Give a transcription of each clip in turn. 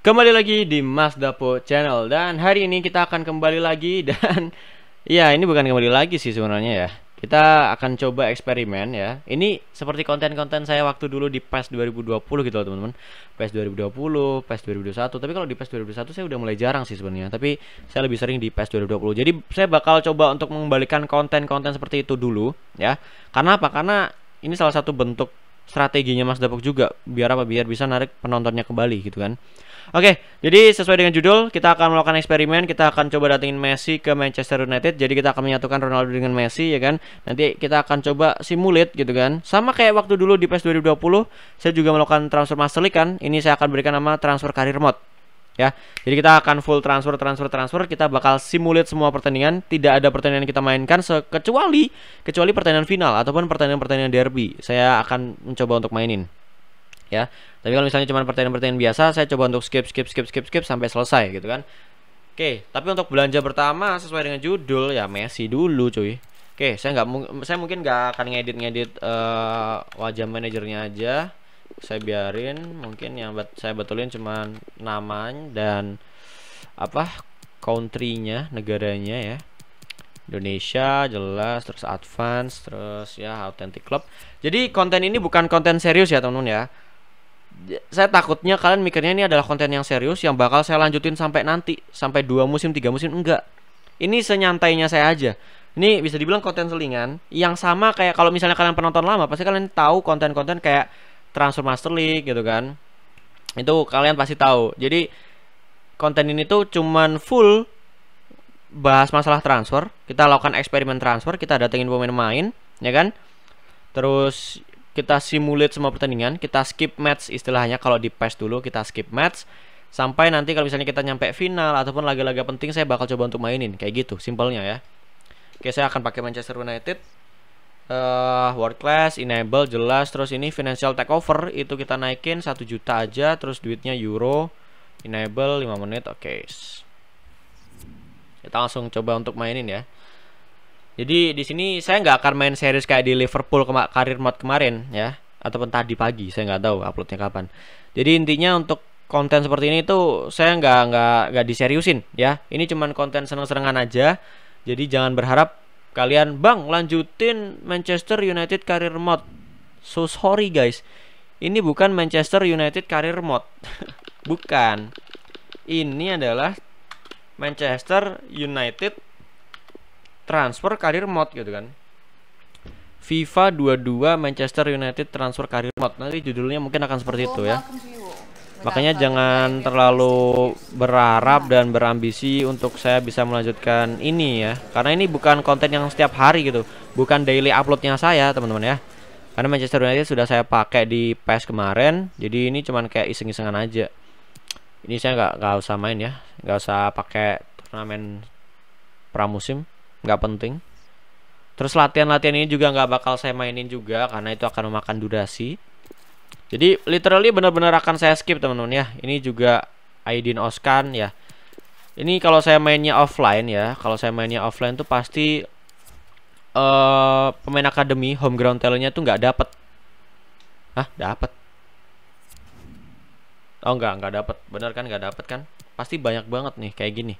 Kembali lagi di Mas Dapo Channel dan hari ini kita akan kembali lagi dan ya ini bukan kembali lagi sih sebenarnya ya. Kita akan coba eksperimen ya. Ini seperti konten-konten saya waktu dulu di PES 2020 gitu loh teman-teman. PES 2020, PES 2021. Tapi kalau di PES 2021 saya udah mulai jarang sih sebenarnya. Tapi saya lebih sering di PES 2020. Jadi saya bakal coba untuk mengembalikan konten-konten seperti itu dulu ya. Karena apa? Karena ini salah satu bentuk strateginya Mas Depok juga biar apa biar bisa narik penontonnya kembali gitu kan. Oke, jadi sesuai dengan judul kita akan melakukan eksperimen, kita akan coba datengin Messi ke Manchester United. Jadi kita akan menyatukan Ronaldo dengan Messi ya kan. Nanti kita akan coba simulate gitu kan. Sama kayak waktu dulu di PES 2020, saya juga melakukan transfer Master League kan. Ini saya akan berikan nama transfer karir mode ya. Jadi kita akan full transfer transfer transfer, kita bakal simulate semua pertandingan, tidak ada pertandingan kita mainkan kecuali kecuali pertandingan final ataupun pertandingan-pertandingan derby. Saya akan mencoba untuk mainin ya. Tapi kalau misalnya cuma pertandingan-pertandingan biasa, saya coba untuk skip skip skip skip skip sampai selesai gitu kan. Oke, tapi untuk belanja pertama sesuai dengan judul ya Messi dulu cuy. Oke, saya nggak saya mungkin nggak akan ngedit-ngedit uh, wajah manajernya aja saya biarin mungkin yang bet saya betulin cuma namanya dan apa countrynya negaranya ya Indonesia jelas terus advance terus ya authentic club jadi konten ini bukan konten serius ya teman-teman ya saya takutnya kalian mikirnya ini adalah konten yang serius yang bakal saya lanjutin sampai nanti sampai dua musim tiga musim enggak ini senyantainya saya aja ini bisa dibilang konten selingan yang sama kayak kalau misalnya kalian penonton lama pasti kalian tahu konten-konten kayak transfer master league gitu kan itu kalian pasti tahu jadi konten ini tuh cuman full bahas masalah transfer kita lakukan eksperimen transfer kita datengin pemain-pemain ya kan terus kita simulate semua pertandingan kita skip match istilahnya kalau di PES dulu kita skip match sampai nanti kalau misalnya kita nyampe final ataupun laga-laga penting saya bakal coba untuk mainin kayak gitu simpelnya ya oke saya akan pakai Manchester United uh, eh, world class enable jelas terus ini financial takeover itu kita naikin satu juta aja terus duitnya euro enable 5 menit oke okay. kita langsung coba untuk mainin ya jadi di sini saya nggak akan main series kayak di Liverpool kema karir mod kemarin ya ataupun tadi pagi saya nggak tahu uploadnya kapan jadi intinya untuk konten seperti ini tuh saya nggak nggak nggak diseriusin ya ini cuman konten seneng-senengan aja jadi jangan berharap kalian bang lanjutin Manchester United career mod so sorry guys ini bukan Manchester United career mod, bukan ini adalah Manchester United transfer career mod gitu kan FIFA 22 Manchester United transfer career mod nanti judulnya mungkin akan seperti itu ya Makanya jangan ya. terlalu berharap dan berambisi untuk saya bisa melanjutkan ini ya. Karena ini bukan konten yang setiap hari gitu. Bukan daily uploadnya saya, teman-teman ya. Karena Manchester United sudah saya pakai di PES kemarin, jadi ini cuman kayak iseng-isengan aja. Ini saya nggak nggak usah main ya, nggak usah pakai turnamen pramusim, nggak penting. Terus latihan-latihan ini juga nggak bakal saya mainin juga karena itu akan memakan durasi jadi literally benar-benar akan saya skip teman-teman ya. Ini juga Aidin Oskan ya. Ini kalau saya mainnya offline ya, kalau saya mainnya offline tuh pasti uh, pemain akademi home ground talentnya tuh nggak dapet. Hah, dapet? Oh nggak, nggak dapet. Bener kan nggak dapet kan? Pasti banyak banget nih kayak gini.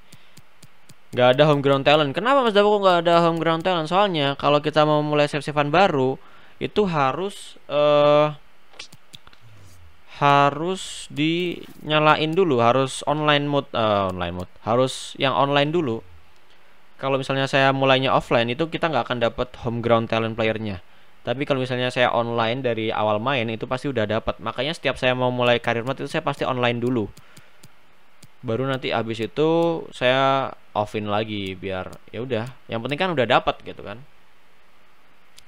Nggak ada home ground talent. Kenapa Mas Dapo nggak ada home ground talent? Soalnya kalau kita mau mulai save-savean baru itu harus uh, harus dinyalain dulu harus online mode uh, online mode harus yang online dulu kalau misalnya saya mulainya offline itu kita nggak akan dapat home ground talent playernya tapi kalau misalnya saya online dari awal main itu pasti udah dapat makanya setiap saya mau mulai karir mode itu saya pasti online dulu baru nanti habis itu saya offin lagi biar ya udah yang penting kan udah dapat gitu kan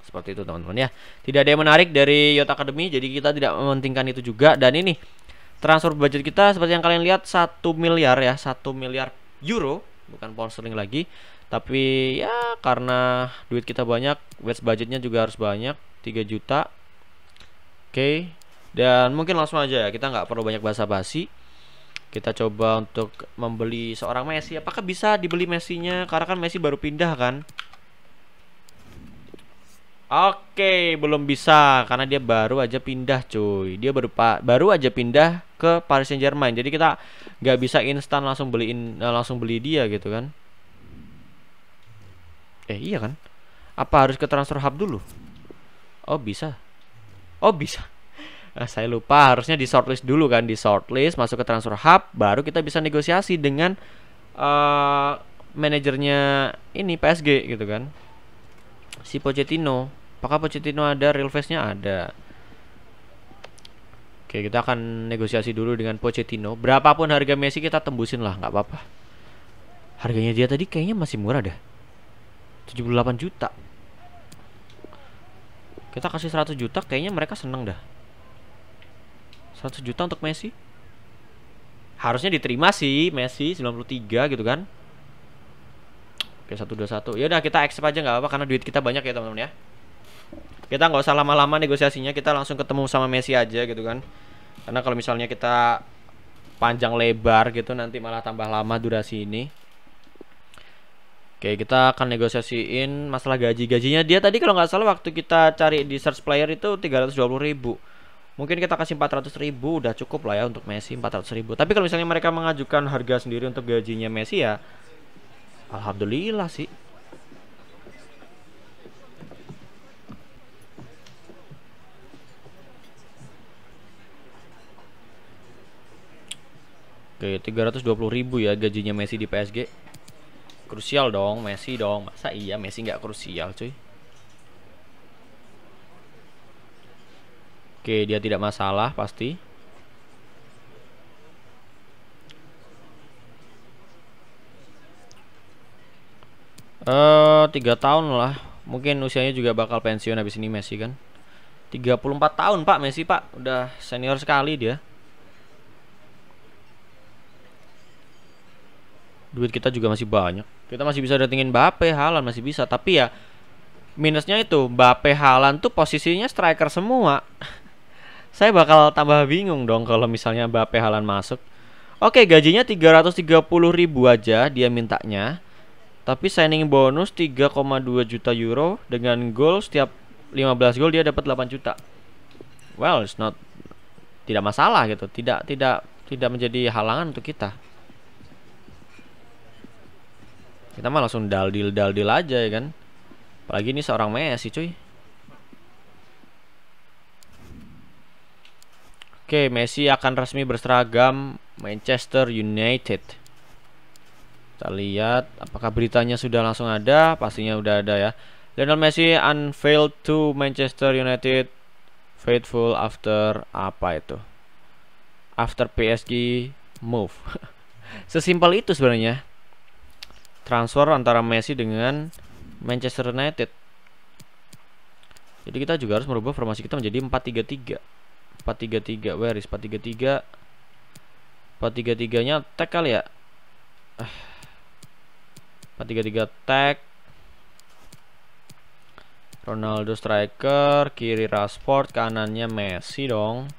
seperti itu teman-teman ya. Tidak ada yang menarik dari Yota Academy, jadi kita tidak mementingkan itu juga. Dan ini transfer budget kita seperti yang kalian lihat satu miliar ya, satu miliar euro, bukan pound sterling lagi. Tapi ya karena duit kita banyak, wage budgetnya juga harus banyak, 3 juta. Oke. Dan mungkin langsung aja ya, kita nggak perlu banyak basa-basi kita coba untuk membeli seorang Messi apakah bisa dibeli Messinya karena kan Messi baru pindah kan Oke, belum bisa karena dia baru aja pindah, cuy. Dia baru baru aja pindah ke Paris Saint Germain. Jadi kita nggak bisa instan langsung beliin eh, langsung beli dia gitu kan. Eh, iya kan? Apa harus ke transfer hub dulu? Oh, bisa. Oh, bisa. Nah, saya lupa harusnya di shortlist dulu kan, di shortlist masuk ke transfer hub baru kita bisa negosiasi dengan uh, manajernya ini PSG gitu kan. Si Pochettino Apakah Pochettino ada real face-nya? Ada. Oke, kita akan negosiasi dulu dengan Pochettino. Berapapun harga Messi kita tembusin lah, nggak apa-apa. Harganya dia tadi kayaknya masih murah dah. 78 juta. Kita kasih 100 juta, kayaknya mereka seneng dah. 100 juta untuk Messi. Harusnya diterima sih Messi 93 gitu kan. Oke, 121. Ya udah kita accept aja nggak apa-apa karena duit kita banyak ya, teman-teman ya kita nggak usah lama-lama negosiasinya kita langsung ketemu sama Messi aja gitu kan karena kalau misalnya kita panjang lebar gitu nanti malah tambah lama durasi ini Oke kita akan negosiasiin masalah gaji gajinya dia tadi kalau nggak salah waktu kita cari di search player itu 320 ribu mungkin kita kasih 400 ribu udah cukup lah ya untuk Messi 400 ribu tapi kalau misalnya mereka mengajukan harga sendiri untuk gajinya Messi ya Alhamdulillah sih Oke, 320 ribu ya gajinya Messi di PSG. Krusial dong, Messi dong. Masa iya Messi nggak krusial, cuy? Oke, dia tidak masalah pasti. Eh, tiga tahun lah. Mungkin usianya juga bakal pensiun habis ini Messi kan. 34 tahun, Pak Messi, Pak. Udah senior sekali dia. duit kita juga masih banyak kita masih bisa datengin Mbappe Halan masih bisa tapi ya minusnya itu Mbappe Halan tuh posisinya striker semua saya bakal tambah bingung dong kalau misalnya Mbappe Halan masuk Oke gajinya 330 ribu aja dia mintanya Tapi signing bonus 3,2 juta euro Dengan gol setiap 15 gol dia dapat 8 juta Well it's not Tidak masalah gitu Tidak tidak tidak menjadi halangan untuk kita kita mah langsung dal dal daldil aja ya kan. Apalagi ini seorang Messi cuy. Oke, Messi akan resmi berseragam Manchester United. Kita lihat apakah beritanya sudah langsung ada? Pastinya udah ada ya. Lionel Messi unveiled to Manchester United faithful after apa itu? After PSG move. Sesimpel itu sebenarnya transfer antara Messi dengan Manchester United. Jadi kita juga harus merubah formasi kita menjadi 4-3-3. 4-3-3. Where is 4-3-3? 4-3-3-nya tag kali ya? 4-3-3 ah. tag. Ronaldo striker, kiri Rashford, kanannya Messi dong.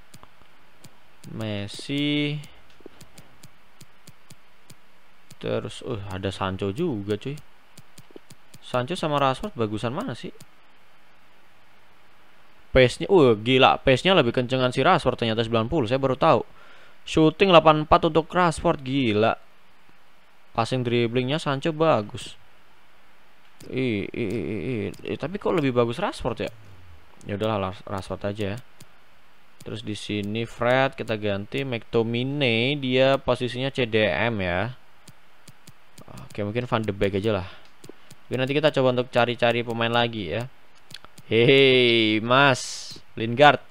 Messi Terus uh ada Sancho juga cuy. Sancho sama Rashford bagusan mana sih? Pace-nya uh gila, pace-nya lebih kencengan si Rashford ternyata 90, saya baru tahu. Shooting 84 untuk Rashford gila. Passing dribblingnya Sancho bagus. Ih, ih, ih, ih, tapi kok lebih bagus Rashford ya? Ya udahlah Rashford aja ya. Terus di sini Fred kita ganti McTominay dia posisinya CDM ya. Oke, mungkin Van de Beek aja lah. Tapi nanti kita coba untuk cari-cari pemain lagi ya. Hei, Mas Lingard.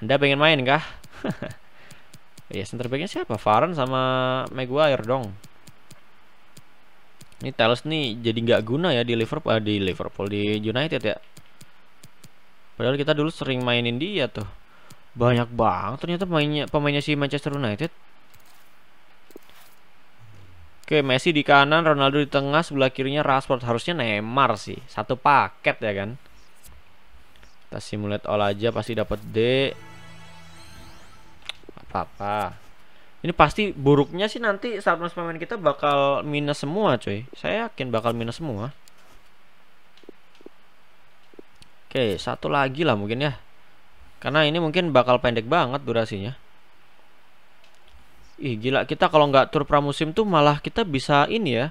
Anda pengen main kah? ya, center backnya siapa? Varane sama Maguire dong. Ini Tales nih jadi nggak guna ya di Liverpool ah, di Liverpool di United ya. Padahal kita dulu sering mainin dia tuh. Banyak banget ternyata pemainnya si Manchester United. Oke, Messi di kanan, Ronaldo di tengah, sebelah kirinya Rashford. Harusnya Neymar sih. Satu paket ya kan. Kita simulate all aja pasti dapat D. Apa-apa. Ini pasti buruknya sih nanti saat mas pemain kita bakal minus semua, cuy. Saya yakin bakal minus semua. Oke, satu lagi lah mungkin ya. Karena ini mungkin bakal pendek banget durasinya. Ih gila kita kalau nggak tur pramusim tuh malah kita bisa ini ya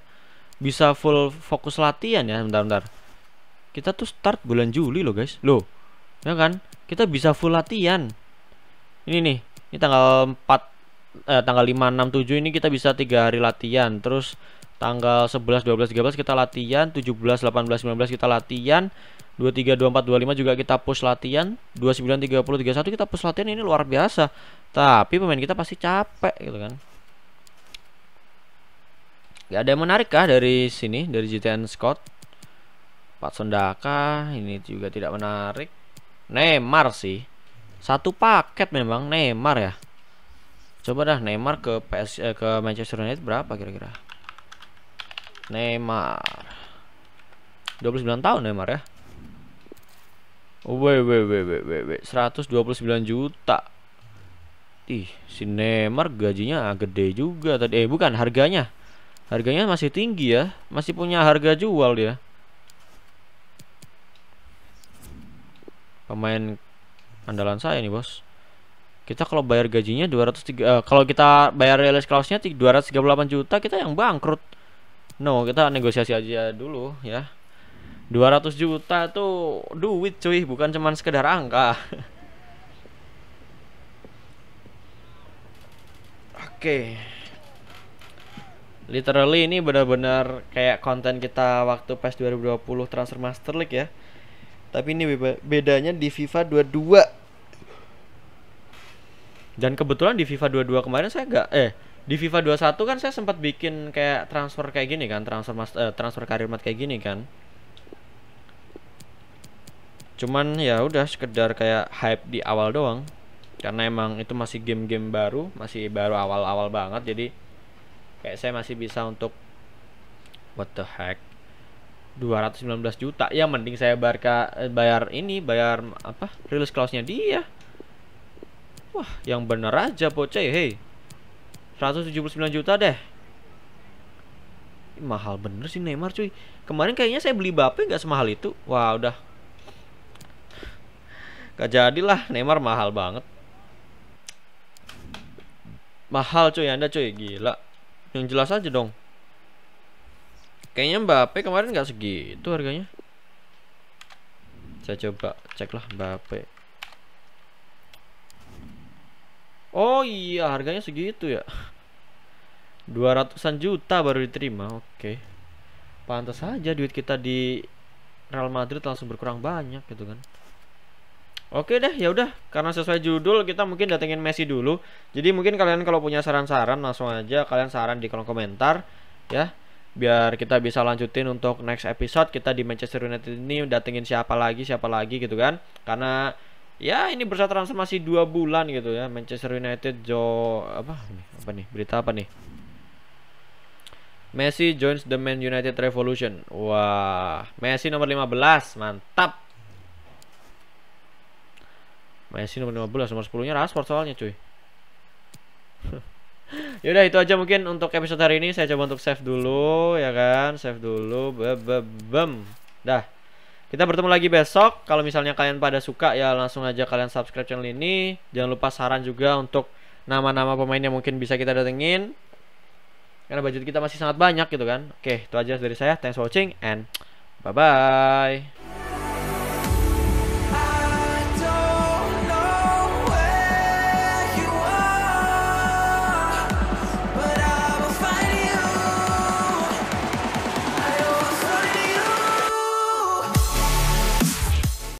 Bisa full fokus latihan ya bentar-bentar Kita tuh start bulan Juli loh guys Loh ya kan kita bisa full latihan Ini nih ini tanggal 4 eh, Tanggal 5, 6, 7 ini kita bisa tiga hari latihan Terus tanggal 11, 12, 13 kita latihan, 17, 18, 19 kita latihan, 23, 24, 25 juga kita push latihan, 29, 30, 31 kita push latihan ini luar biasa. Tapi pemain kita pasti capek gitu kan. Gak ada yang menarik kah dari sini dari GTN Scott? Pak Sondaka ini juga tidak menarik. Neymar sih. Satu paket memang Neymar ya. Coba dah Neymar ke PS eh, ke Manchester United berapa kira-kira? Neymar 29 tahun Neymar ya Weh weh weh weh weh 129 juta Ih si Neymar gajinya gede juga tadi Eh bukan harganya Harganya masih tinggi ya Masih punya harga jual dia Pemain andalan saya nih bos Kita kalau bayar gajinya 203 eh, Kalau kita bayar release clause-nya 238 juta Kita yang bangkrut no kita negosiasi aja dulu ya 200 juta tuh duit cuy bukan cuman sekedar angka oke literally ini benar-benar kayak konten kita waktu PES 2020 Transfer Master League ya tapi ini bedanya di FIFA 22 dan kebetulan di FIFA 22 kemarin saya gak eh di FIFA 21 kan saya sempat bikin kayak transfer kayak gini kan transfer mas uh, transfer karir mat kayak gini kan cuman ya udah sekedar kayak hype di awal doang karena emang itu masih game-game baru masih baru awal-awal banget jadi kayak saya masih bisa untuk what the heck 219 juta ya mending saya bayar eh, bayar ini bayar apa rilis clause-nya dia wah yang bener aja bocah ya, hei 179 juta deh mahal bener sih Neymar cuy kemarin kayaknya saya beli Bape nggak semahal itu wah udah gak jadilah Neymar mahal banget mahal cuy anda cuy gila yang jelas aja dong kayaknya Mbappe kemarin nggak segitu harganya saya coba cek lah Mbappe Oh iya harganya segitu ya 200an juta baru diterima Oke okay. Pantas saja duit kita di Real Madrid langsung berkurang banyak gitu kan Oke deh, ya udah. Karena sesuai judul kita mungkin datengin Messi dulu. Jadi mungkin kalian kalau punya saran-saran langsung aja kalian saran di kolom komentar ya. Biar kita bisa lanjutin untuk next episode kita di Manchester United ini datengin siapa lagi, siapa lagi gitu kan. Karena ya ini bursa transformasi dua bulan gitu ya Manchester United jo apa apa nih berita apa nih Messi joins the Man United Revolution wah Messi nomor lima belas mantap Messi nomor belas nomor sepuluhnya nya Rashford soalnya cuy Yaudah itu aja mungkin untuk episode hari ini saya coba untuk save dulu ya kan save dulu bebebem dah kita bertemu lagi besok. Kalau misalnya kalian pada suka ya langsung aja kalian subscribe channel ini. Jangan lupa saran juga untuk nama-nama pemain yang mungkin bisa kita datengin. Karena budget kita masih sangat banyak gitu kan. Oke, itu aja dari saya. Thanks for watching and bye-bye.